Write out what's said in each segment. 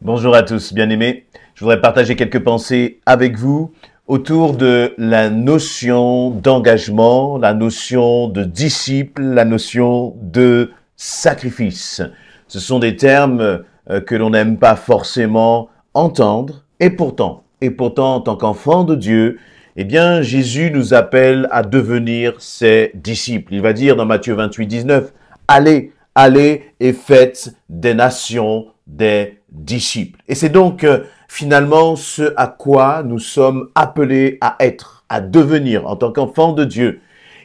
Bonjour à tous, bien-aimés. Je voudrais partager quelques pensées avec vous autour de la notion d'engagement, la notion de disciple, la notion de sacrifice. Ce sont des termes euh, que l'on n'aime pas forcément entendre et pourtant, et pourtant en tant qu'enfant de Dieu, eh bien Jésus nous appelle à devenir ses disciples. Il va dire dans Matthieu 28 19 "Allez, allez et faites des nations des disciples. Et c'est donc euh, finalement ce à quoi nous sommes appelés à être, à devenir en tant qu'enfants de Dieu.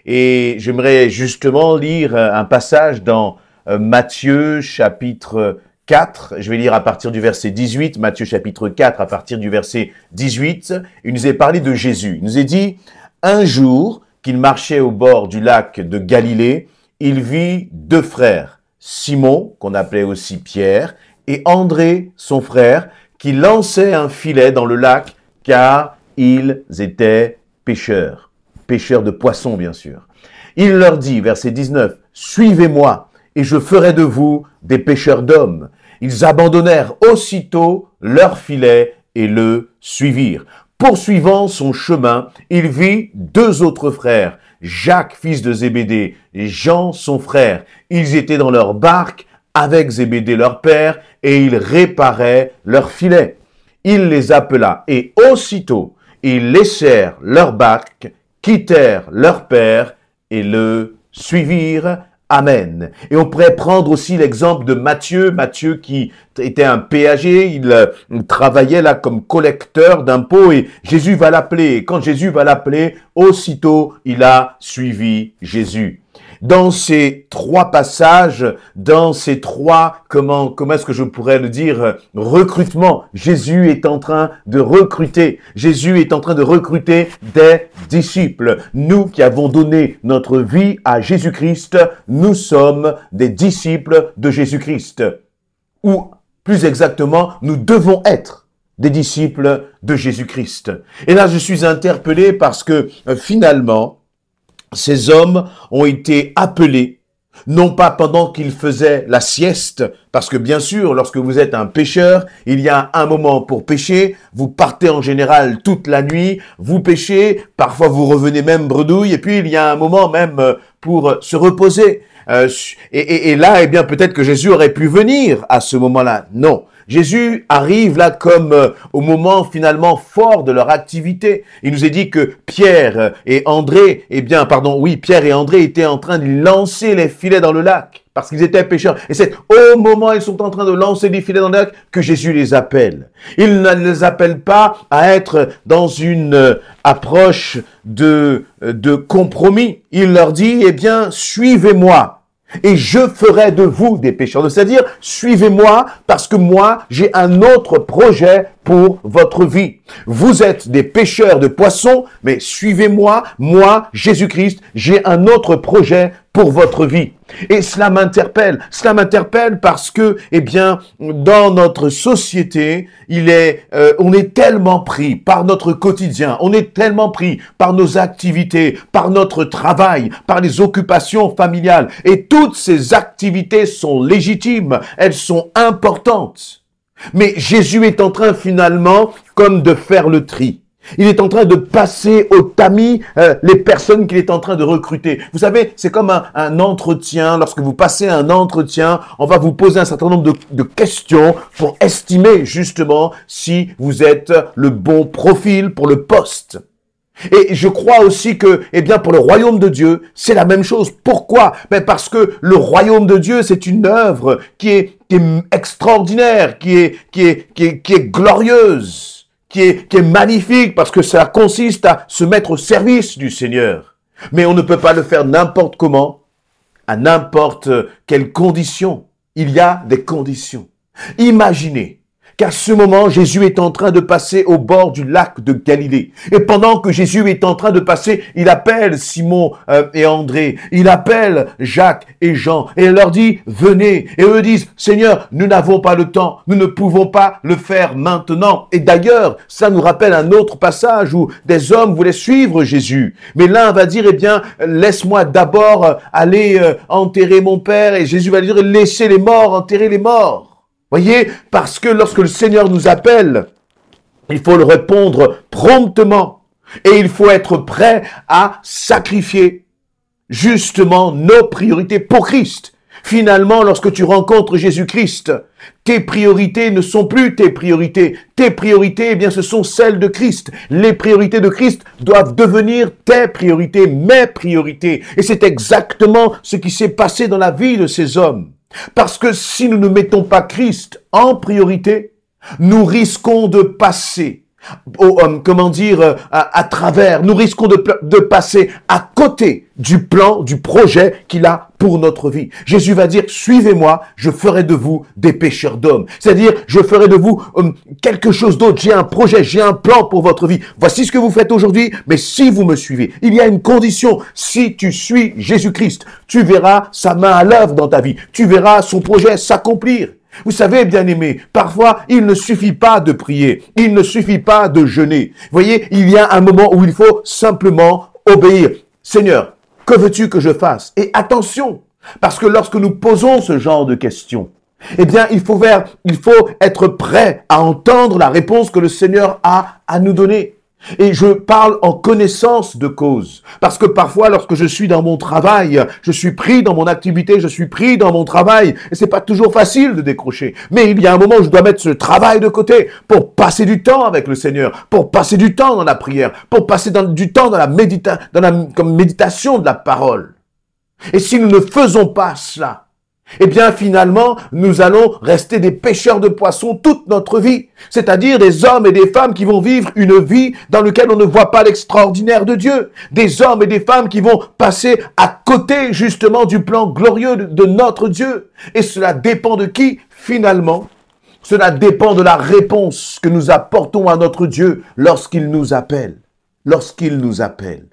Et j'aimerais justement lire euh, un passage dans euh, Matthieu chapitre 4, je vais lire à partir du verset 18, Matthieu chapitre 4 à partir du verset 18, il nous est parlé de Jésus. Il nous est dit, un jour qu'il marchait au bord du lac de Galilée, il vit deux frères, Simon, qu'on appelait aussi Pierre, et André, son frère, qui lançait un filet dans le lac, car ils étaient pêcheurs, pêcheurs de poissons bien sûr. Il leur dit, verset 19, Suivez-moi, et je ferai de vous des pêcheurs d'hommes. Ils abandonnèrent aussitôt leur filet et le suivirent. Poursuivant son chemin, il vit deux autres frères, Jacques, fils de Zébédée, et Jean, son frère. Ils étaient dans leur barque avec Zébédée leur père, et il réparait leurs filets. Il les appela, et aussitôt ils laissèrent leur bac, quittèrent leur père, et le suivirent. Amen. Et on pourrait prendre aussi l'exemple de Matthieu, Matthieu qui était un péager, il, euh, travaillait là comme collecteur d'impôts et Jésus va l'appeler. quand Jésus va l'appeler, aussitôt il a suivi Jésus dans ces trois passages, dans ces trois, comment, comment est-ce que je pourrais le dire, recrutement. Jésus est en train de recruter. Jésus est en train de recruter des disciples. Nous qui avons donné notre vie à Jésus-Christ, nous sommes des disciples de Jésus-Christ. Ou plus exactement, nous devons être des disciples de Jésus-Christ. Et là, je suis interpellé parce que euh, finalement, ces hommes ont été appelés, non pas pendant qu'ils faisaient la sieste, parce que bien sûr, lorsque vous êtes un pêcheur, il y a un moment pour pêcher, vous partez en général toute la nuit, vous pêchez, parfois vous revenez même bredouille, et puis il y a un moment même euh, pour euh, se reposer. Euh, et, et, là, eh bien, peut-être que Jésus aurait pu venir à ce moment-là. Non. Jésus arrive là comme euh, au moment finalement fort de leur activité. Il nous est dit que Pierre euh, et André, eh bien, pardon, oui, Pierre et André étaient en train de lancer les filets dans le lac parce qu'ils étaient pêcheurs. Et c'est au moment où ils sont en train de lancer les filets dans le lac que Jésus les appelle. Il ne les appelle pas à être dans une euh, approche de, de compromis. Il leur dit, eh bien, suivez-moi et je ferai de vous des pêcheurs. C'est-à-dire, suivez-moi parce que moi, j'ai un autre projet pour votre vie. Vous êtes des pêcheurs de poissons, mais suivez-moi, moi, moi Jésus-Christ, j'ai un autre projet pour votre vie. Et cela m'interpelle. Cela m'interpelle parce que, eh bien, dans notre société, il est, euh, on est tellement pris par notre quotidien, on est tellement pris par nos activités, par notre travail, par les occupations familiales. Et toutes ces activités sont légitimes, elles sont importantes. Mais Jésus est en train finalement comme de faire le tri. Il est en train de passer au tamis euh, les personnes qu'il est en train de recruter. Vous savez, c'est comme un, entretien. Lorsque vous passez un entretien, on va vous poser un certain nombre de, questions pour estimer justement si vous êtes le bon profil pour le poste. Et je crois aussi que, eh bien, pour le royaume de Dieu, c'est la même chose. Pourquoi ben Parce que le royaume de Dieu, c'est une œuvre qui est, extraordinaire, qui est, qui est, qui est glorieuse qui est, qui est magnifique parce que ça consiste à se mettre au service du Seigneur. Mais on ne peut pas le faire n'importe comment, à n'importe quelle condition. Il y a des conditions. Imaginez qu'à ce moment, Jésus est en train de passer au bord du lac de Galilée. Et pendant que Jésus est en train de passer, il appelle Simon euh, et André, il appelle Jacques et Jean, et il leur dit, venez. Et eux disent, Seigneur, nous n'avons pas le temps, nous ne pouvons pas le faire maintenant. Et d'ailleurs, ça nous rappelle un autre passage où des hommes voulaient suivre Jésus. Mais l'un va dire, eh bien, laisse-moi d'abord aller euh, enterrer mon père. Et Jésus va dire, laissez les morts enterrer les morts. Voyez, parce que lorsque le Seigneur nous appelle, il faut le répondre promptement et il faut être prêt à sacrifier justement nos priorités pour Christ. Finalement, lorsque tu rencontres Jésus-Christ, tes priorités ne sont plus tes priorités. Tes priorités, eh bien, ce sont celles de Christ. Les priorités de Christ doivent devenir tes priorités, mes priorités. Et c'est exactement ce qui s'est passé dans la vie de ces hommes. Parce que si nous ne mettons pas Christ en priorité, nous risquons de passer comment dire, euh, à, travers. Nous risquons de, passer à côté du plan, du projet qu'il a pour notre vie. Jésus va dire, suivez-moi, je ferai de vous des pécheurs d'hommes. C'est-à-dire, je ferai de vous hum, quelque chose d'autre. J'ai un projet, j'ai un plan pour votre vie. Voici ce que vous faites aujourd'hui, mais si vous me suivez, il y a une condition. Si tu suis Jésus-Christ, tu verras sa main à l'œuvre dans ta vie. Tu verras son projet s'accomplir. Vous savez, bien aimé, parfois, il ne suffit pas de prier, il ne suffit pas de jeûner. Vous voyez, il y a un moment où il faut simplement obéir. Seigneur, que veux-tu que je fasse Et attention, parce que lorsque nous posons ce genre de questions, eh bien, il faut, il faut être prêt à entendre la réponse que le Seigneur a à nous donner. Et je parle en connaissance de cause. Parce que parfois, lorsque je suis dans mon travail, je suis pris dans mon activité, je suis pris dans mon travail. Et c'est pas toujours facile de décrocher. Mais il y a un moment où je dois mettre ce travail de côté pour passer du temps avec le Seigneur, pour passer du temps dans la prière, pour passer du temps dans la, médita, dans la comme méditation de la parole. Et si nous ne faisons pas cela, eh bien finalement, nous allons rester des pêcheurs de poissons toute notre vie, c'est-à-dire des hommes et des femmes qui vont vivre une vie dans laquelle on ne voit pas l'extraordinaire de Dieu, des hommes et des femmes qui vont passer à côté justement du plan glorieux de notre Dieu. Et cela dépend de qui finalement Cela dépend de la réponse que nous apportons à notre Dieu lorsqu'il nous appelle, lorsqu'il nous appelle.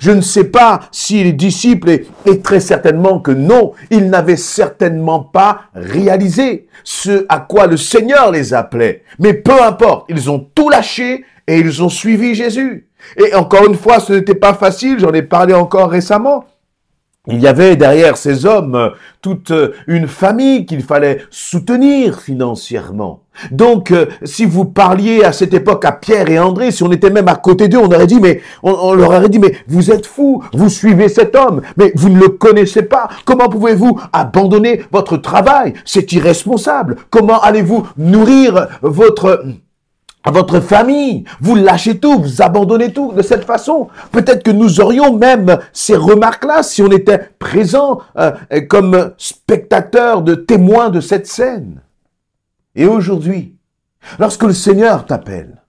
Je ne sais pas si les disciples, et, très certainement que non, ils n'avaient certainement pas réalisé ce à quoi le Seigneur les appelait. Mais peu importe, ils ont tout lâché et ils ont suivi Jésus. Et encore une fois, ce n'était pas facile, j'en ai parlé encore récemment, il y avait derrière ces hommes euh, toute euh, une famille qu'il fallait soutenir financièrement. Donc, euh, si vous parliez à cette époque à Pierre et André, si on était même à côté d'eux, on aurait dit, mais, on, leur aurait dit, mais vous êtes fous, vous suivez cet homme, mais vous ne le connaissez pas. Comment pouvez-vous abandonner votre travail? C'est irresponsable. Comment allez-vous nourrir votre, à votre famille. Vous lâchez tout, vous abandonnez tout de cette façon. Peut-être que nous aurions même ces remarques-là si on était présent euh, comme spectateur de témoin de cette scène. Et aujourd'hui, lorsque le Seigneur t'appelle,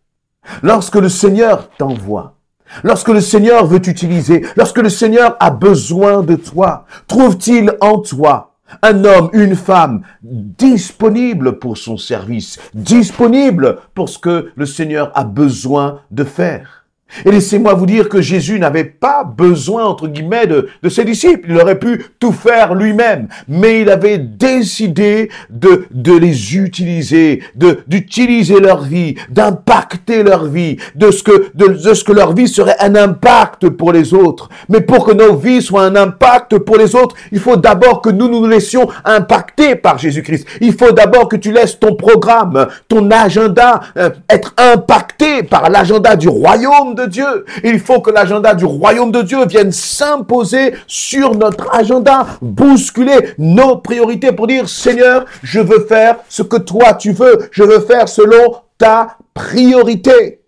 lorsque le Seigneur t'envoie, Lorsque le Seigneur veut t'utiliser, lorsque le Seigneur a besoin de toi, trouve-t-il en toi un homme, une femme disponible pour son service, disponible pour ce que le Seigneur a besoin de faire. Et laissez-moi vous dire que Jésus n'avait pas besoin, entre guillemets, de, de, ses disciples. Il aurait pu tout faire lui-même. Mais il avait décidé de, de les utiliser, d'utiliser leur vie, d'impacter leur vie, de ce, que, de, de ce que leur vie serait un impact pour les autres. Mais pour que nos vies soient un impact pour les autres, il faut d'abord que nous nous laissions impacter par Jésus-Christ. Il faut d'abord que tu laisses ton programme, ton agenda euh, être impacté par l'agenda du royaume Dieu. Il faut que l'agenda du royaume de Dieu vienne s'imposer sur notre agenda, bousculer nos priorités pour dire, Seigneur, je veux faire ce que toi tu veux, je veux faire selon ta priorité.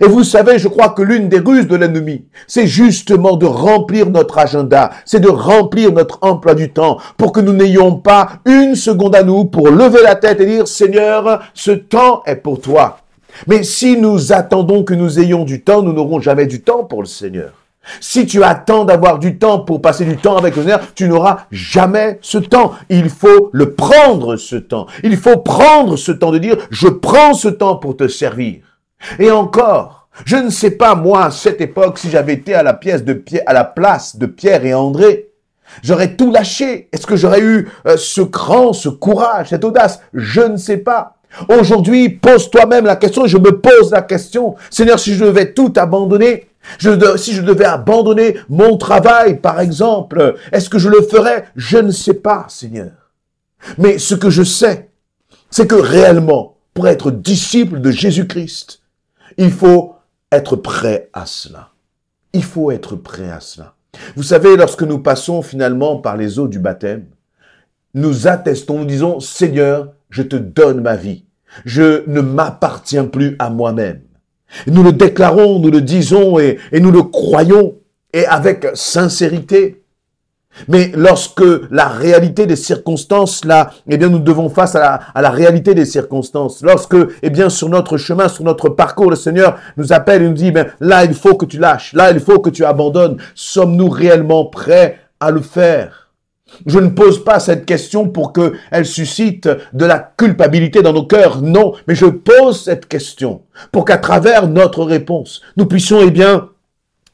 Et vous savez, je crois que l'une des ruses de l'ennemi, c'est justement de remplir notre agenda, c'est de remplir notre emploi du temps pour que nous n'ayons pas une seconde à nous pour lever la tête et dire Seigneur, ce temps est pour toi. Mais si nous attendons que nous ayons du temps, nous n'aurons jamais du temps pour le Seigneur. Si tu attends d'avoir du temps pour passer du temps avec le Seigneur, tu n'auras jamais ce temps. Il faut le prendre, ce temps. Il faut prendre ce temps de dire, je prends ce temps pour te servir. Et encore, je ne sais pas, moi, à cette époque, si j'avais été à la pièce de pied à la place de Pierre et André, j'aurais tout lâché. Est-ce que j'aurais eu euh, ce cran, ce courage, cette audace? Je ne sais pas. Aujourd'hui, pose toi-même la question, je me pose la question, Seigneur, si je devais tout abandonner, si je devais abandonner mon travail, par exemple, est-ce que je le ferais Je ne sais pas, Seigneur. Mais ce que je sais, c'est que réellement, pour être disciple de Jésus-Christ, il faut être prêt à cela. Il faut être prêt à cela. Vous savez, lorsque nous passons finalement par les eaux du baptême, nous attestons, nous disons, Seigneur, je te donne ma vie. Je ne m'appartiens plus à moi-même. Nous le déclarons, nous le disons et, nous le croyons et avec sincérité. Mais lorsque la réalité des circonstances, là, eh bien, nous devons face à la, à la, réalité des circonstances. Lorsque, eh bien, sur notre chemin, sur notre parcours, le Seigneur nous appelle et nous dit, ben, là, il faut que tu lâches, là, il faut que tu abandonnes. Sommes-nous réellement prêts à le faire? Je ne pose pas cette question pour qu'elle suscite de la culpabilité dans nos cœurs, non, mais je pose cette question pour qu'à travers notre réponse, nous puissions, eh bien,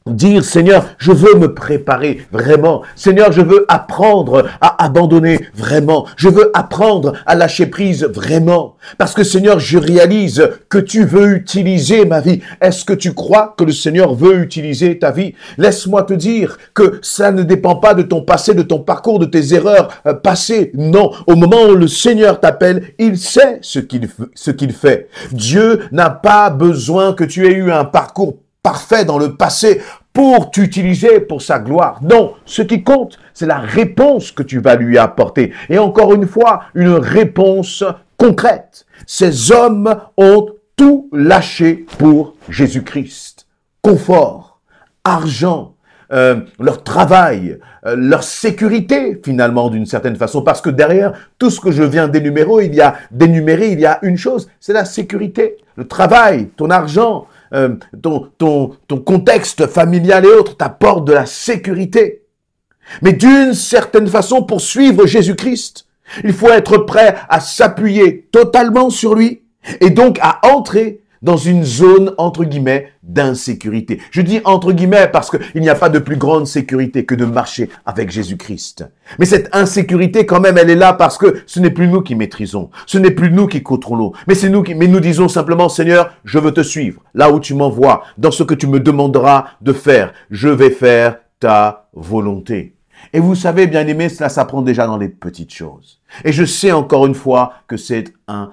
Dire, Seigneur, je veux me préparer vraiment. Seigneur, je veux apprendre à abandonner vraiment. Je veux apprendre à lâcher prise vraiment. Parce que Seigneur, je réalise que tu veux utiliser ma vie. Est-ce que tu crois que le Seigneur veut utiliser ta vie Laisse-moi te dire que ça ne dépend pas de ton passé, de ton parcours, de tes erreurs euh, passées. Non, au moment où le Seigneur t'appelle, il sait ce qu'il, ce qu'il fait. Dieu n'a pas besoin que tu aies eu un parcours parfait dans le passé pour t'utiliser pour sa gloire. Non, ce qui compte, c'est la réponse que tu vas lui apporter. Et encore une fois, une réponse concrète. Ces hommes ont tout lâché pour Jésus-Christ. Confort, argent, euh, leur travail, euh, leur sécurité finalement d'une certaine façon. Parce que derrière tout ce que je viens d'énumérer, il y a d'énumérer, il y a une chose, c'est la sécurité, le travail, ton argent, euh, ton, ton, ton contexte familial et autres t'apporte de la sécurité. Mais d'une certaine façon, pour suivre Jésus-Christ, il faut être prêt à s'appuyer totalement sur lui et donc à entrer dans une zone, entre guillemets, d'insécurité. Je dis entre guillemets parce qu'il n'y a pas de plus grande sécurité que de marcher avec Jésus-Christ. Mais cette insécurité, quand même, elle est là parce que ce n'est plus nous qui maîtrisons, ce n'est plus nous qui contrôlons, mais c'est nous qui, mais nous disons simplement, Seigneur, je veux te suivre, là où tu m'envoies, dans ce que tu me demanderas de faire, je vais faire ta volonté. Et vous savez, bien aimé, cela s'apprend déjà dans les petites choses. Et je sais encore une fois que c'est un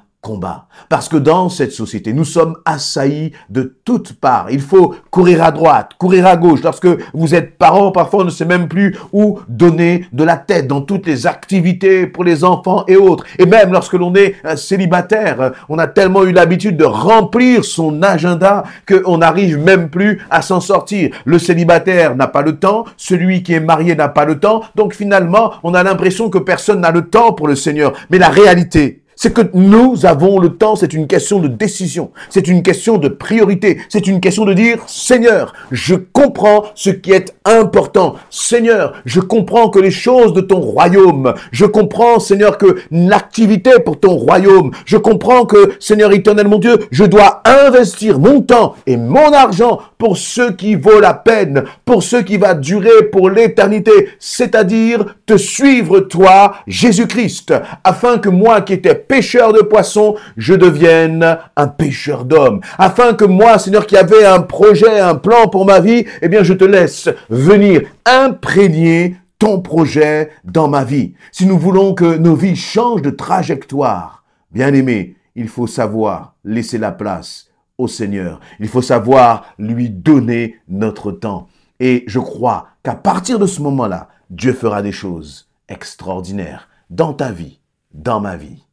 parce que dans cette société, nous sommes assaillis de toutes parts. Il faut courir à droite, courir à gauche. Lorsque vous êtes parent, parfois on ne sait même plus où donner de la tête dans toutes les activités pour les enfants et autres. Et même lorsque l'on est euh, célibataire, euh, on a tellement eu l'habitude de remplir son agenda qu'on n'arrive même plus à s'en sortir. Le célibataire n'a pas le temps, celui qui est marié n'a pas le temps. Donc finalement, on a l'impression que personne n'a le temps pour le Seigneur. Mais la réalité, c'est que nous avons le temps, c'est une question de décision, c'est une question de priorité, c'est une question de dire, Seigneur, je comprends ce qui est important, Seigneur, je comprends que les choses de ton royaume, je comprends, Seigneur, que l'activité pour ton royaume, je comprends que, Seigneur éternel mon Dieu, je dois investir mon temps et mon argent pour ce qui vaut la peine, pour ce qui va durer pour l'éternité, c'est-à-dire te suivre toi, Jésus-Christ, afin que moi qui étais pêcheur de poissons, je devienne un pêcheur d'hommes, afin que moi, Seigneur, qui avait un projet, un plan pour ma vie, eh bien, je te laisse venir imprégner ton projet dans ma vie. Si nous voulons que nos vies changent de trajectoire, bien aimé, il faut savoir laisser la place au Seigneur. Il faut savoir lui donner notre temps. Et je crois qu'à partir de ce moment-là, Dieu fera des choses extraordinaires dans ta vie, dans ma vie.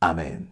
Amen.